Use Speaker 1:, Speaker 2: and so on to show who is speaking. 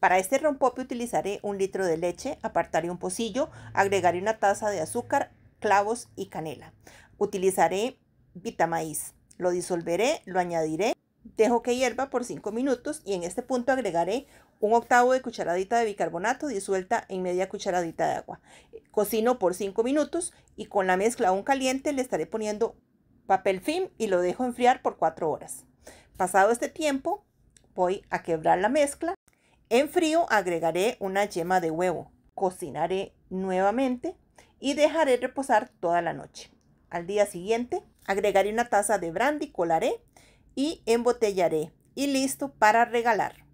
Speaker 1: Para este rompope utilizaré un litro de leche, apartaré un pocillo, agregaré una taza de azúcar, clavos y canela. Utilizaré vitamaíz. Lo disolveré, lo añadiré, dejo que hierva por 5 minutos y en este punto agregaré un octavo de cucharadita de bicarbonato disuelta en media cucharadita de agua. Cocino por 5 minutos y con la mezcla aún caliente le estaré poniendo papel film y lo dejo enfriar por 4 horas. Pasado este tiempo, voy a quebrar la mezcla en frío agregaré una yema de huevo, cocinaré nuevamente y dejaré reposar toda la noche. Al día siguiente agregaré una taza de brandy, colaré y embotellaré y listo para regalar.